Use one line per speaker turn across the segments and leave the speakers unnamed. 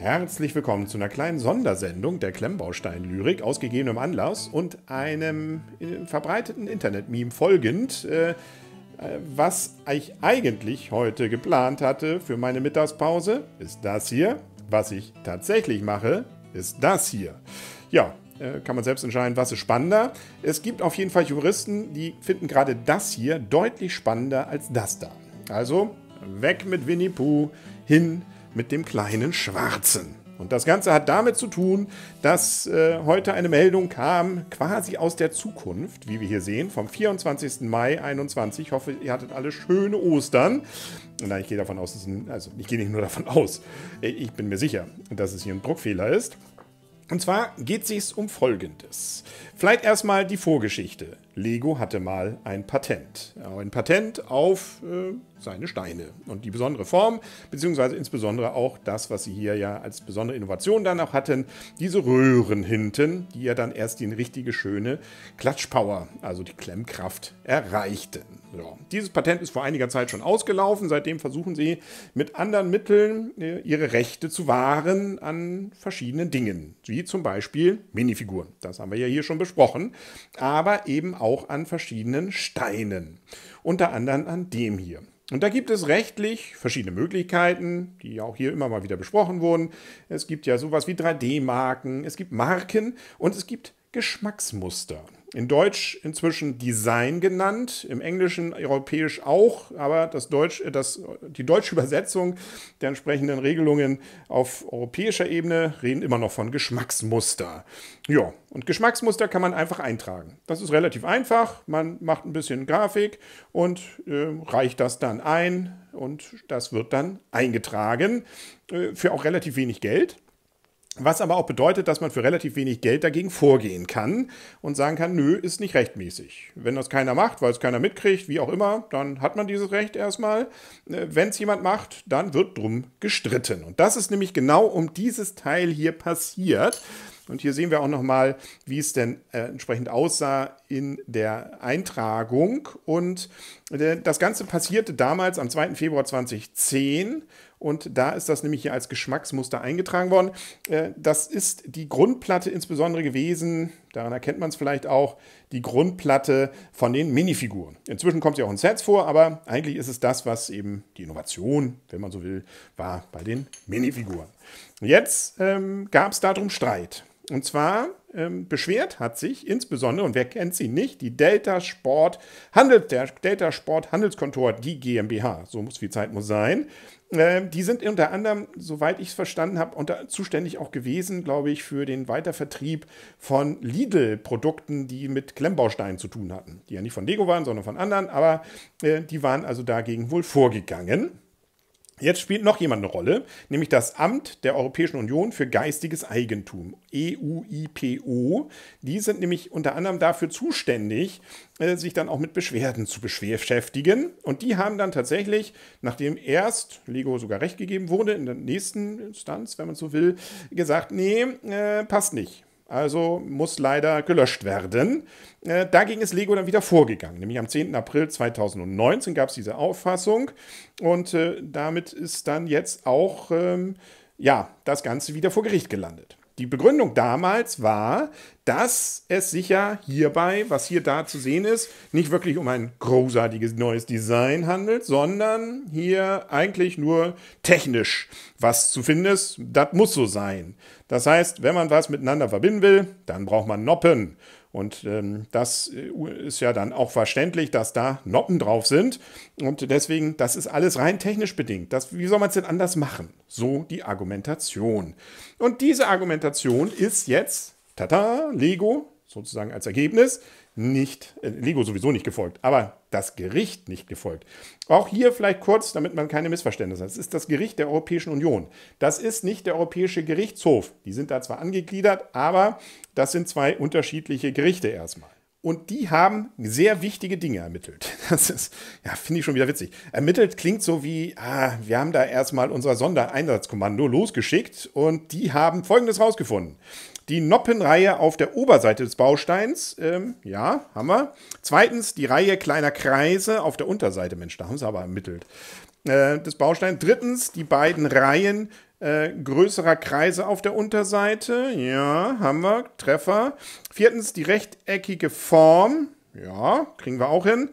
Herzlich willkommen zu einer kleinen Sondersendung der Klemmbaustein-Lyrik, ausgegebenem Anlass und einem äh, verbreiteten Internet-Meme folgend, äh, äh, was ich eigentlich heute geplant hatte für meine Mittagspause, ist das hier. Was ich tatsächlich mache, ist das hier. Ja, äh, kann man selbst entscheiden, was ist spannender. Es gibt auf jeden Fall Juristen, die finden gerade das hier deutlich spannender als das da. Also weg mit Winnie Pooh, hin mit dem kleinen Schwarzen. Und das Ganze hat damit zu tun, dass äh, heute eine Meldung kam, quasi aus der Zukunft, wie wir hier sehen, vom 24. Mai 21. Ich hoffe, ihr hattet alle schöne Ostern. Nein, ich gehe davon aus, ein, also ich gehe nicht nur davon aus, ich bin mir sicher, dass es hier ein Druckfehler ist. Und zwar geht es sich um Folgendes. Vielleicht erstmal die Vorgeschichte. Lego hatte mal ein Patent. Äh, ein Patent auf äh, seine Steine. Und die besondere Form, beziehungsweise insbesondere auch das, was sie hier ja als besondere Innovation dann auch hatten, diese Röhren hinten, die ja dann erst die richtige schöne Klatschpower, also die Klemmkraft, erreichten. So. Dieses Patent ist vor einiger Zeit schon ausgelaufen. Seitdem versuchen sie mit anderen Mitteln äh, ihre Rechte zu wahren an verschiedenen Dingen, wie zum Beispiel Minifiguren. Das haben wir ja hier schon besprochen. Aber eben auch an verschiedenen Steinen, unter anderem an dem hier. Und da gibt es rechtlich verschiedene Möglichkeiten, die auch hier immer mal wieder besprochen wurden. Es gibt ja sowas wie 3D-Marken, es gibt Marken und es gibt Geschmacksmuster in Deutsch inzwischen Design genannt, im Englischen europäisch auch, aber das Deutsch, äh, das, die deutsche Übersetzung der entsprechenden Regelungen auf europäischer Ebene reden immer noch von Geschmacksmuster. Ja, und Geschmacksmuster kann man einfach eintragen. Das ist relativ einfach. Man macht ein bisschen Grafik und äh, reicht das dann ein und das wird dann eingetragen äh, für auch relativ wenig Geld. Was aber auch bedeutet, dass man für relativ wenig Geld dagegen vorgehen kann und sagen kann, nö, ist nicht rechtmäßig. Wenn das keiner macht, weil es keiner mitkriegt, wie auch immer, dann hat man dieses Recht erstmal. Äh, Wenn es jemand macht, dann wird drum gestritten. Und das ist nämlich genau um dieses Teil hier passiert. Und hier sehen wir auch nochmal, wie es denn äh, entsprechend aussah in der Eintragung. Und äh, das Ganze passierte damals am 2. Februar 2010 und da ist das nämlich hier als Geschmacksmuster eingetragen worden. Äh, das ist die Grundplatte insbesondere gewesen, daran erkennt man es vielleicht auch, die Grundplatte von den Minifiguren. Inzwischen kommt sie auch in Sets vor, aber eigentlich ist es das, was eben die Innovation, wenn man so will, war bei den Minifiguren. Jetzt ähm, gab es darum Streit. Und zwar ähm, beschwert hat sich insbesondere, und wer kennt sie nicht, die Delta Sport, Handel, der Delta Sport Handelskontor, die GmbH, so muss viel Zeit muss sein. Ähm, die sind unter anderem, soweit ich es verstanden habe, zuständig auch gewesen, glaube ich, für den Weitervertrieb von Lidl-Produkten, die mit Klemmbausteinen zu tun hatten. Die ja nicht von Lego waren, sondern von anderen, aber äh, die waren also dagegen wohl vorgegangen. Jetzt spielt noch jemand eine Rolle, nämlich das Amt der Europäischen Union für geistiges Eigentum, EUIPO. Die sind nämlich unter anderem dafür zuständig, äh, sich dann auch mit Beschwerden zu beschäftigen. Und die haben dann tatsächlich, nachdem erst Lego sogar recht gegeben wurde, in der nächsten Instanz, wenn man so will, gesagt, nee, äh, passt nicht also muss leider gelöscht werden. Äh, dagegen ist Lego dann wieder vorgegangen. Nämlich am 10. April 2019 gab es diese Auffassung und äh, damit ist dann jetzt auch ähm, ja, das Ganze wieder vor Gericht gelandet. Die Begründung damals war, dass es sich ja hierbei, was hier da zu sehen ist, nicht wirklich um ein großartiges neues Design handelt, sondern hier eigentlich nur technisch was zu finden ist. Das muss so sein. Das heißt, wenn man was miteinander verbinden will, dann braucht man Noppen. Und ähm, das äh, ist ja dann auch verständlich, dass da Noppen drauf sind. Und deswegen, das ist alles rein technisch bedingt. Das, wie soll man es denn anders machen? So die Argumentation. Und diese Argumentation ist jetzt, tada, Lego sozusagen als Ergebnis nicht, äh, Lego sowieso nicht gefolgt, aber das Gericht nicht gefolgt. Auch hier vielleicht kurz, damit man keine Missverständnisse hat. Es ist das Gericht der Europäischen Union. Das ist nicht der Europäische Gerichtshof. Die sind da zwar angegliedert, aber das sind zwei unterschiedliche Gerichte erstmal. Und die haben sehr wichtige Dinge ermittelt. Das ist, ja, finde ich schon wieder witzig. Ermittelt klingt so wie, ah, wir haben da erstmal unser Sondereinsatzkommando losgeschickt und die haben Folgendes rausgefunden die Noppenreihe auf der Oberseite des Bausteins. Ähm, ja, haben wir. Zweitens die Reihe kleiner Kreise auf der Unterseite. Mensch, da haben sie aber ermittelt. Äh, des Bausteins. Drittens die beiden Reihen äh, größerer Kreise auf der Unterseite. Ja, haben wir. Treffer. Viertens die rechteckige Form. Ja, kriegen wir auch hin.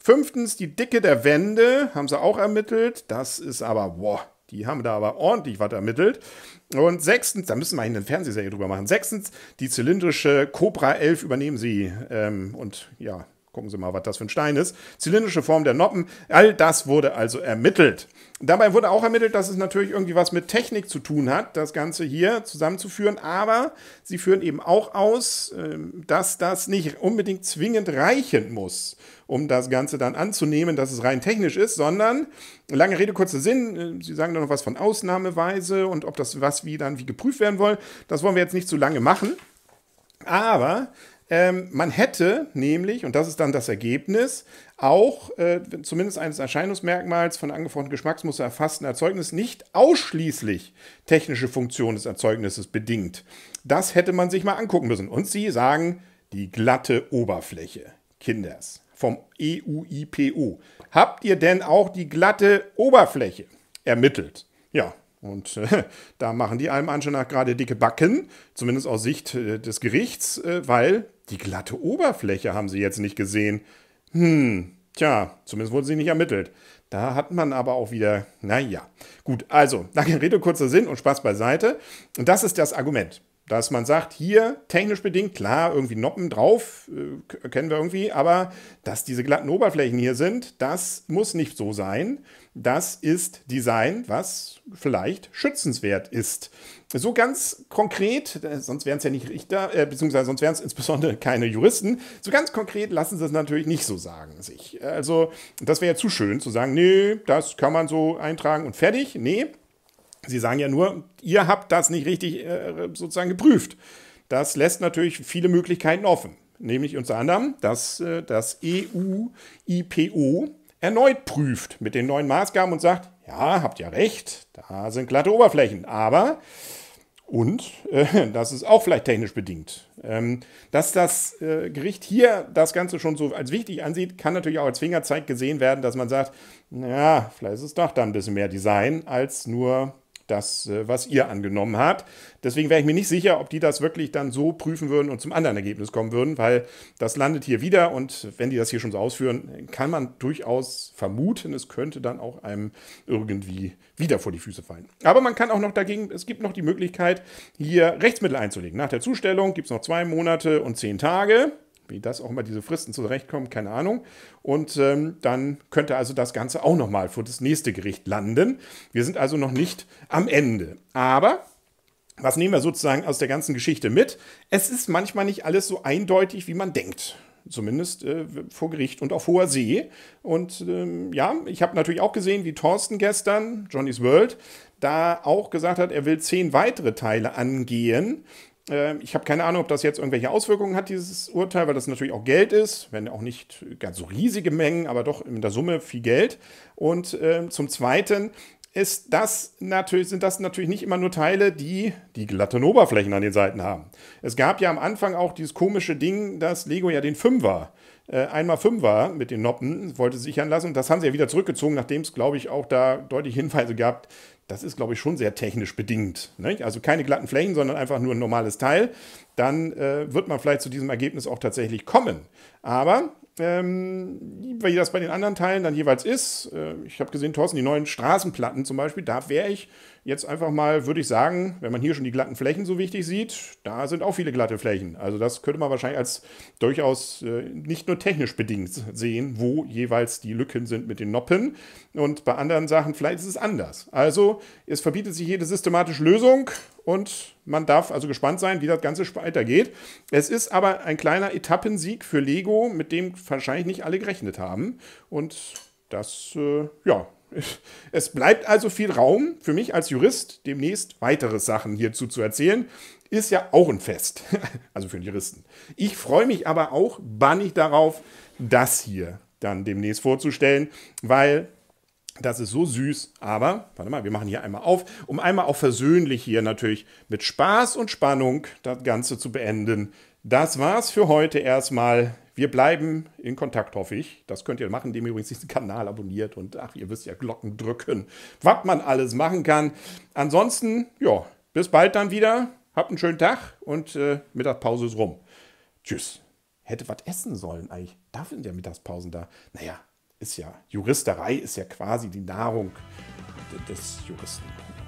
Fünftens die Dicke der Wände. Haben sie auch ermittelt. Das ist aber, boah, die haben da aber ordentlich was ermittelt. Und sechstens, da müssen wir eine Fernsehserie drüber machen. Sechstens, die zylindrische Cobra 11 übernehmen sie. Ähm, und ja, Gucken Sie mal, was das für ein Stein ist. Zylindrische Form der Noppen. All das wurde also ermittelt. Dabei wurde auch ermittelt, dass es natürlich irgendwie was mit Technik zu tun hat, das Ganze hier zusammenzuführen. Aber sie führen eben auch aus, ähm, dass das nicht unbedingt zwingend reichen muss, um das Ganze dann anzunehmen, dass es rein technisch ist, sondern lange Rede, kurzer Sinn. Äh, sie sagen da noch was von Ausnahmeweise und ob das was wie dann wie geprüft werden soll. Das wollen wir jetzt nicht zu lange machen. Aber ähm, man hätte nämlich, und das ist dann das Ergebnis, auch äh, zumindest eines Erscheinungsmerkmals von angefochtenen Geschmacksmuster erfassten Erzeugnis nicht ausschließlich technische Funktion des Erzeugnisses bedingt. Das hätte man sich mal angucken müssen. Und sie sagen, die glatte Oberfläche. Kinders vom EUIPO. Habt ihr denn auch die glatte Oberfläche ermittelt? Ja, und äh, da machen die allem Anschein nach gerade dicke Backen, zumindest aus Sicht äh, des Gerichts, äh, weil die glatte Oberfläche haben sie jetzt nicht gesehen. Hm, tja, zumindest wurden sie nicht ermittelt. Da hat man aber auch wieder, naja. Gut, also, lange Rede, kurzer Sinn und Spaß beiseite. Und das ist das Argument. Dass man sagt, hier technisch bedingt, klar, irgendwie Noppen drauf, äh, kennen wir irgendwie, aber dass diese glatten Oberflächen hier sind, das muss nicht so sein. Das ist Design, was vielleicht schützenswert ist. So ganz konkret, äh, sonst wären es ja nicht Richter, äh, beziehungsweise sonst wären es insbesondere keine Juristen, so ganz konkret lassen sie es natürlich nicht so sagen sich. Also, das wäre ja zu schön zu sagen, nee, das kann man so eintragen und fertig. Nee, Sie sagen ja nur, ihr habt das nicht richtig äh, sozusagen geprüft. Das lässt natürlich viele Möglichkeiten offen, nämlich unter anderem, dass äh, das EU-IPO erneut prüft mit den neuen Maßgaben und sagt, ja, habt ja recht, da sind glatte Oberflächen, aber und, äh, das ist auch vielleicht technisch bedingt, ähm, dass das äh, Gericht hier das Ganze schon so als wichtig ansieht, kann natürlich auch als Fingerzeig gesehen werden, dass man sagt, ja, vielleicht ist es doch dann ein bisschen mehr Design als nur das, äh, was ihr angenommen habt. Deswegen wäre ich mir nicht sicher, ob die das wirklich dann so prüfen würden und zum anderen Ergebnis kommen würden, weil das landet hier wieder und wenn die das hier schon so ausführen, kann man durchaus vermuten, es könnte dann auch einem irgendwie wieder vor die Füße fallen. Aber man kann auch noch dagegen, es gibt noch die Möglichkeit, hier Rechtsmittel einzulegen. Nach der Zustellung gibt es noch zwei Monate und zehn Tage wie das auch immer diese Fristen zurechtkommen, keine Ahnung. Und ähm, dann könnte also das Ganze auch nochmal vor das nächste Gericht landen. Wir sind also noch nicht am Ende. Aber was nehmen wir sozusagen aus der ganzen Geschichte mit? Es ist manchmal nicht alles so eindeutig, wie man denkt. Zumindest äh, vor Gericht und auf hoher See. Und ähm, ja, ich habe natürlich auch gesehen, wie Thorsten gestern, Johnny's World, da auch gesagt hat, er will zehn weitere Teile angehen. Ähm, ich habe keine Ahnung, ob das jetzt irgendwelche Auswirkungen hat, dieses Urteil, weil das natürlich auch Geld ist, wenn auch nicht ganz so riesige Mengen, aber doch in der Summe viel Geld. Und äh, zum Zweiten ist das natürlich, sind das natürlich nicht immer nur Teile, die die glatten Oberflächen an den Seiten haben. Es gab ja am Anfang auch dieses komische Ding, dass Lego ja den Fünfer, äh, einmal Fünfer mit den Noppen, wollte sichern lassen. das haben sie ja wieder zurückgezogen, nachdem es, glaube ich, auch da deutliche Hinweise gab, das ist, glaube ich, schon sehr technisch bedingt. Nicht? Also keine glatten Flächen, sondern einfach nur ein normales Teil. Dann äh, wird man vielleicht zu diesem Ergebnis auch tatsächlich kommen. Aber ähm, wie das bei den anderen Teilen dann jeweils ist, äh, ich habe gesehen, Thorsten, die neuen Straßenplatten zum Beispiel, da wäre ich jetzt einfach mal, würde ich sagen, wenn man hier schon die glatten Flächen so wichtig sieht, da sind auch viele glatte Flächen. Also das könnte man wahrscheinlich als durchaus äh, nicht nur technisch bedingt sehen, wo jeweils die Lücken sind mit den Noppen. Und bei anderen Sachen vielleicht ist es anders. Also es verbietet sich jede systematische Lösung und man darf also gespannt sein, wie das Ganze weitergeht. Es ist aber ein kleiner Etappensieg für Lego, mit dem wahrscheinlich nicht alle gerechnet haben. Und das, äh, ja, es bleibt also viel Raum für mich als Jurist, demnächst weitere Sachen hierzu zu erzählen. Ist ja auch ein Fest, also für den Juristen. Ich freue mich aber auch bannig darauf, das hier dann demnächst vorzustellen, weil das ist so süß, aber, warte mal, wir machen hier einmal auf, um einmal auch versöhnlich hier natürlich mit Spaß und Spannung das Ganze zu beenden. Das war's für heute erstmal. Wir bleiben in Kontakt, hoffe ich. Das könnt ihr machen, indem ihr übrigens diesen Kanal abonniert und ach, ihr wisst ja, Glocken drücken, was man alles machen kann. Ansonsten, ja, bis bald dann wieder. Habt einen schönen Tag und äh, Mittagspause ist rum. Tschüss. Hätte was essen sollen eigentlich. Da sind ja Mittagspausen da. Naja, ist ja, Juristerei ist ja quasi die Nahrung des Juristen.